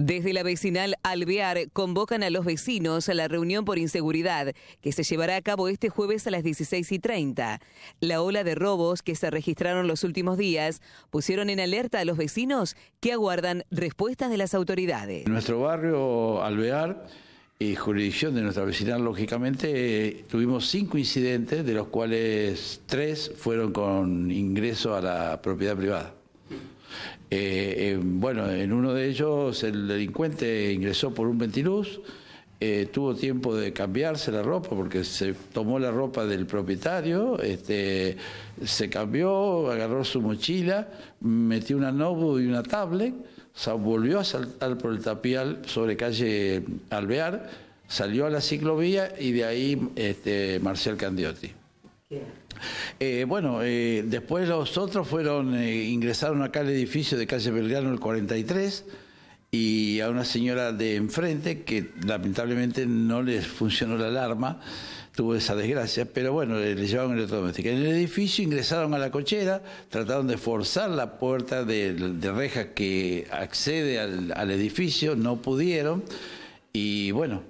Desde la vecinal Alvear convocan a los vecinos a la reunión por inseguridad que se llevará a cabo este jueves a las 16 y 30. La ola de robos que se registraron los últimos días pusieron en alerta a los vecinos que aguardan respuestas de las autoridades. Nuestro barrio Alvear y jurisdicción de nuestra vecinal, lógicamente, tuvimos cinco incidentes, de los cuales tres fueron con ingreso a la propiedad privada. Eh, eh, bueno, en uno de ellos el delincuente ingresó por un ventiluz, eh, tuvo tiempo de cambiarse la ropa porque se tomó la ropa del propietario, este, se cambió, agarró su mochila, metió una nobu y una tablet, volvió a saltar por el tapial sobre calle Alvear, salió a la ciclovía y de ahí este, Marcial Candiotti. Eh, bueno, eh, después los otros fueron, eh, ingresaron acá al edificio de calle Belgrano el 43 y a una señora de enfrente que lamentablemente no les funcionó la alarma, tuvo esa desgracia, pero bueno, le, llevaron electrodoméstica. En el edificio ingresaron a la cochera, trataron de forzar la puerta de, rejas reja que accede al, edificio, no pudieron y bueno,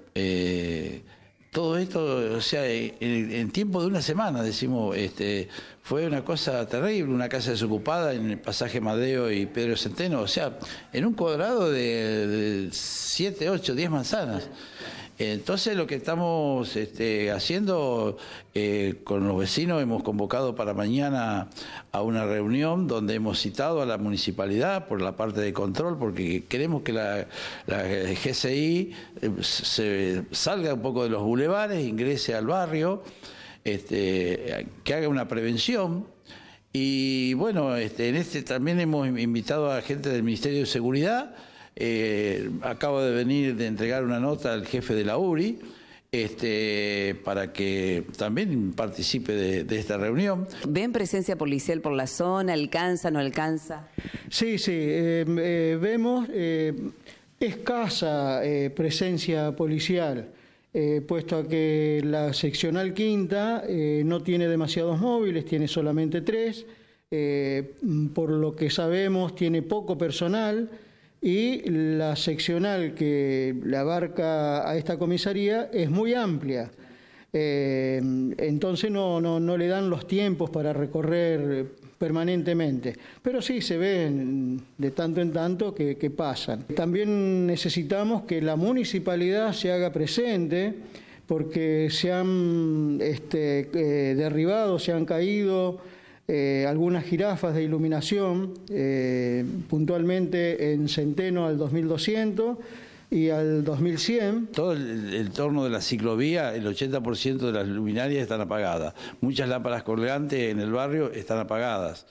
todo esto, o sea, en, en, tiempo de una semana, decimos, este, fue una cosa terrible, una casa desocupada en el pasaje Madeo y Pedro Centeno, o sea, en un cuadrado de 7, 8, 10 manzanas. Entonces lo que estamos este, haciendo eh, con los vecinos, hemos convocado para mañana a una reunión donde hemos citado a la municipalidad por la parte de control, porque queremos que la, GCI eh, se salga un poco de los bulevares, ingrese al barrio, este, que haga una prevención. Y bueno, este, en este también hemos invitado a gente del Ministerio de Seguridad eh, acabo de venir de entregar una nota al jefe de la URI este, para que también participe de, esta reunión. ¿Ven presencia policial por la zona? ¿Alcanza, no alcanza? Sí, sí, eh, eh, vemos escasa presencia policial. puesto a que la seccional quinta no tiene demasiados móviles, tiene solamente tres, por lo que sabemos tiene poco personal, y la seccional que le abarca a esta comisaría es muy amplia. Eh, entonces no, le dan los tiempos para recorrer permanentemente, pero sí se ven de tanto en tanto que, pasan. También necesitamos que la municipalidad se haga presente porque se han este, eh, derribado, se han caído eh, algunas jirafas de iluminación, eh, puntualmente en Centeno al 2200 y al 2100. Todo el, torno de la ciclovía, el 80% de las luminarias están apagadas. Muchas lámparas colgantes en el barrio están apagadas.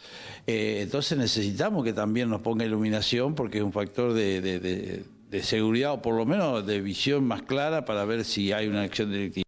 Eh, entonces necesitamos que también nos ponga iluminación porque es un factor de, seguridad o por lo menos de visión más clara para ver si hay una acción directiva.